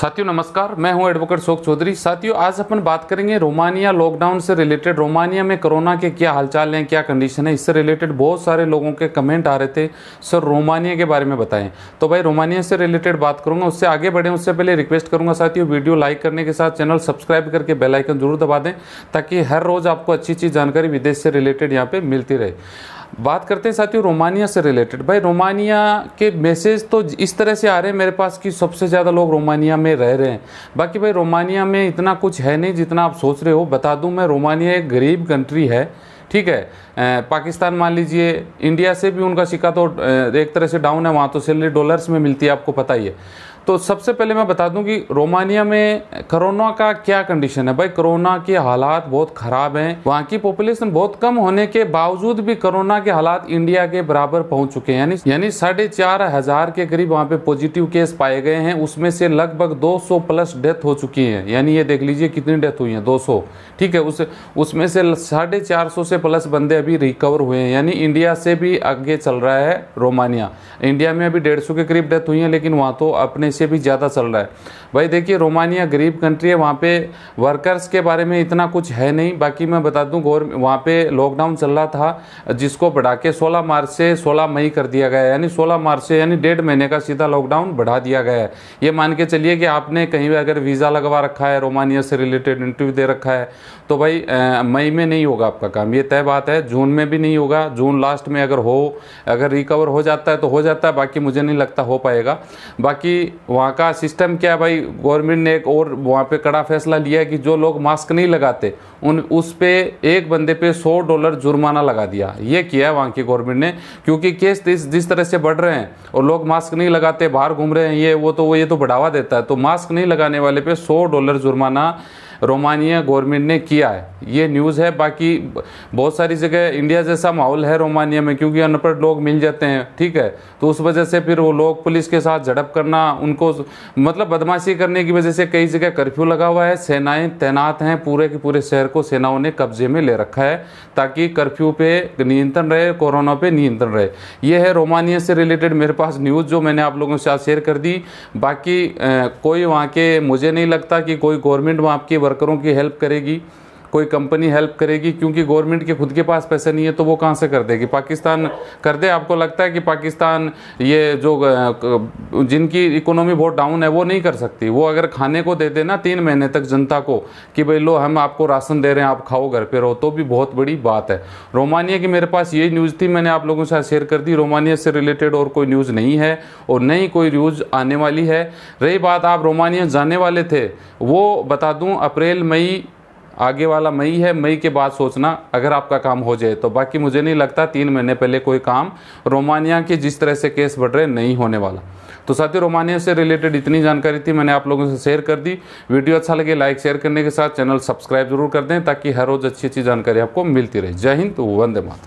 साथियों नमस्कार मैं हूं एडवोकेट शोक चौधरी साथियों आज अपन बात करेंगे रोमानिया लॉकडाउन से रिलेटेड रोमानिया में कोरोना के क्या हालचाल हैं क्या कंडीशन है इससे रिलेटेड बहुत सारे लोगों के कमेंट आ रहे थे सर रोमानिया के बारे में बताएं तो भाई रोमानिया से रिलेटेड बात करूंगा उससे आगे बढ़ें उससे पहले रिक्वेस्ट करूंगा साथियों वीडियो लाइक करने के साथ चैनल सब्सक्राइब करके बेलाइकन जरूर दबा दें ताकि हर रोज़ आपको अच्छी अच्छी जानकारी विदेश से रिलेटेड यहाँ पर मिलती रहे बात करते हैं साथियों रोमानिया से रिलेटेड भाई रोमानिया के मैसेज तो इस तरह से आ रहे हैं मेरे पास कि सबसे ज़्यादा लोग रोमानिया में रह रहे हैं बाकी भाई रोमानिया में इतना कुछ है नहीं जितना आप सोच रहे हो बता दूं मैं रोमानिया एक गरीब कंट्री है ठीक है पाकिस्तान मान लीजिए इंडिया से भी उनका सिक्का तो एक तरह से डाउन है वहाँ तो सैलरी डॉलर्स में मिलती है आपको पता ही है तो सबसे पहले मैं बता दूं कि रोमानिया में कोरोना का क्या कंडीशन है भाई कोरोना के हालात बहुत ख़राब हैं वहाँ की पॉपुलेशन बहुत कम होने के बावजूद भी कोरोना के हालात इंडिया के बराबर पहुंच चुके हैं यानी यानी साढ़े चार हज़ार के करीब वहाँ पे पॉजिटिव केस पाए गए हैं उसमें से लगभग 200 प्लस डेथ हो चुकी है यानी ये देख लीजिए कितनी डेथ हुई है दो ठीक है उस उसमें से साढ़े चार सौ से प्लस बंदे अभी रिकवर हुए हैं यानी इंडिया से भी आगे चल रहा है रोमानिया इंडिया में अभी डेढ़ के करीब डेथ हुई है लेकिन वहाँ तो अपने इससे भी ज़्यादा चल रहा है भाई देखिए रोमानिया गरीब कंट्री है वहाँ पे वर्कर्स के बारे में इतना कुछ है नहीं बाकी मैं बता दूँ गौर वहाँ पे लॉकडाउन चल रहा था जिसको बढ़ा के सोलह मार्च से सोलह मई कर दिया गया है यानी सोलह मार्च से यानी डेढ़ महीने का सीधा लॉकडाउन बढ़ा दिया गया है ये मान के चलिए कि आपने कहीं भी अगर वीज़ा लगवा रखा है रोमानिया से रिलेटेड इंटरव्यू दे रखा है तो भाई मई में नहीं होगा आपका काम ये तय बात है जून में भी नहीं होगा जून लास्ट में अगर हो अगर रिकवर हो जाता है तो हो जाता है बाकी मुझे नहीं लगता हो पाएगा बाकी वहाँ का सिस्टम क्या है भाई गवर्नमेंट ने एक और वहाँ पे कड़ा फैसला लिया है कि जो लोग मास्क नहीं लगाते उन उस पे एक बंदे पे 100 डॉलर जुर्माना लगा दिया ये किया है वहाँ की गवर्नमेंट ने क्योंकि केस जिस तरह से बढ़ रहे हैं और लोग मास्क नहीं लगाते बाहर घूम रहे हैं ये वो तो वो ये तो बढ़ावा देता है तो मास्क नहीं लगाने वाले पे सौ डॉलर जुर्माना रोमानिया गवर्नमेंट ने किया है ये न्यूज़ है बाकी बहुत सारी जगह इंडिया जैसा माहौल है रोमानिया में क्योंकि अनपढ़ लोग मिल जाते हैं ठीक है तो उस वजह से फिर वो लोग पुलिस के साथ झड़प करना उन उनको मतलब बदमाशी करने की वजह से कई जगह कर्फ्यू लगा हुआ है सेनाएं तैनात हैं पूरे के पूरे शहर को सेनाओं ने कब्जे में ले रखा है ताकि कर्फ्यू पे नियंत्रण रहे कोरोना पे नियंत्रण रहे ये है रोमानिया से रिलेटेड मेरे पास न्यूज़ जो मैंने आप लोगों के साथ शेयर कर दी बाकी कोई वहाँ के मुझे नहीं लगता कि कोई गवर्नमेंट वहाँ के वर्करों की हेल्प करेगी कोई कंपनी हेल्प करेगी क्योंकि गवर्नमेंट के खुद के पास पैसे नहीं है तो वो कहाँ से कर देगी पाकिस्तान कर दे आपको लगता है कि पाकिस्तान ये जो जिनकी इकोनॉमी बहुत डाउन है वो नहीं कर सकती वो अगर खाने को दे देना तीन महीने तक जनता को कि भाई लो हम आपको राशन दे रहे हैं आप खाओ घर पर रहो तो भी बहुत बड़ी बात है रोमानिया की मेरे पास ये न्यूज़ थी मैंने आप लोगों के साथ शेयर कर दी रोमानिया से रिलेटेड और कोई न्यूज़ नहीं है और नहीं कोई न्यूज़ आने वाली है रही बात आप रोमानिया जाने वाले थे वो बता दूँ अप्रैल मई आगे वाला मई है मई के बाद सोचना अगर आपका काम हो जाए तो बाकी मुझे नहीं लगता तीन महीने पहले कोई काम रोमानिया के जिस तरह से केस बढ़ रहे नहीं होने वाला तो साथ ही रोमानिया से रिलेटेड इतनी जानकारी थी मैंने आप लोगों से शेयर कर दी वीडियो अच्छा लगे लाइक शेयर करने के साथ चैनल सब्सक्राइब जरूर कर दें ताकि हर रोज़ अच्छी अच्छी जानकारी आपको मिलती रहे जय हिंद वंदे मात